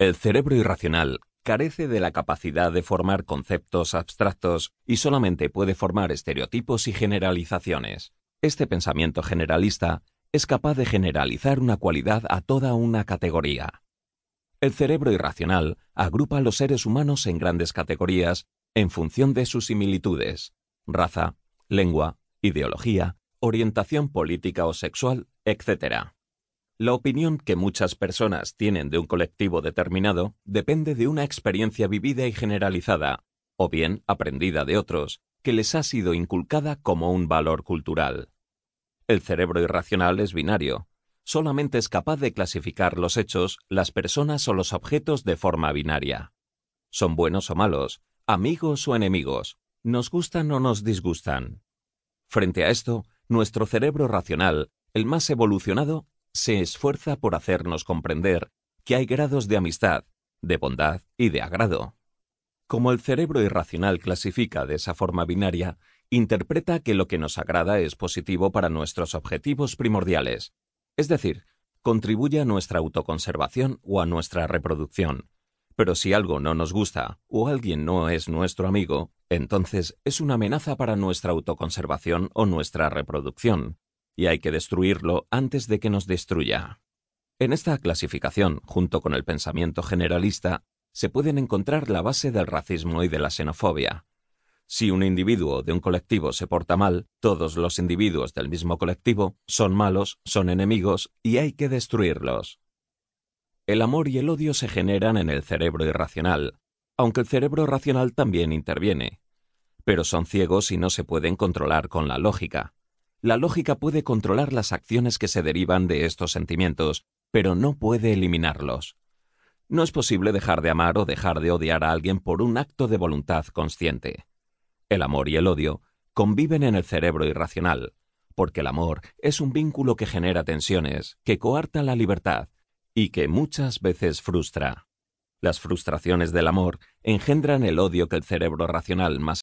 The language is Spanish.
El cerebro irracional carece de la capacidad de formar conceptos abstractos y solamente puede formar estereotipos y generalizaciones. Este pensamiento generalista es capaz de generalizar una cualidad a toda una categoría. El cerebro irracional agrupa a los seres humanos en grandes categorías en función de sus similitudes, raza, lengua, ideología, orientación política o sexual, etc. La opinión que muchas personas tienen de un colectivo determinado depende de una experiencia vivida y generalizada, o bien aprendida de otros, que les ha sido inculcada como un valor cultural. El cerebro irracional es binario, solamente es capaz de clasificar los hechos, las personas o los objetos de forma binaria. Son buenos o malos, amigos o enemigos, nos gustan o nos disgustan. Frente a esto, nuestro cerebro racional, el más evolucionado, se esfuerza por hacernos comprender que hay grados de amistad, de bondad y de agrado. Como el cerebro irracional clasifica de esa forma binaria, interpreta que lo que nos agrada es positivo para nuestros objetivos primordiales, es decir, contribuye a nuestra autoconservación o a nuestra reproducción. Pero si algo no nos gusta o alguien no es nuestro amigo, entonces es una amenaza para nuestra autoconservación o nuestra reproducción y hay que destruirlo antes de que nos destruya. En esta clasificación, junto con el pensamiento generalista, se pueden encontrar la base del racismo y de la xenofobia. Si un individuo de un colectivo se porta mal, todos los individuos del mismo colectivo son malos, son enemigos y hay que destruirlos. El amor y el odio se generan en el cerebro irracional, aunque el cerebro racional también interviene, pero son ciegos y no se pueden controlar con la lógica la lógica puede controlar las acciones que se derivan de estos sentimientos, pero no puede eliminarlos. No es posible dejar de amar o dejar de odiar a alguien por un acto de voluntad consciente. El amor y el odio conviven en el cerebro irracional, porque el amor es un vínculo que genera tensiones, que coarta la libertad y que muchas veces frustra. Las frustraciones del amor engendran el odio que el cerebro racional más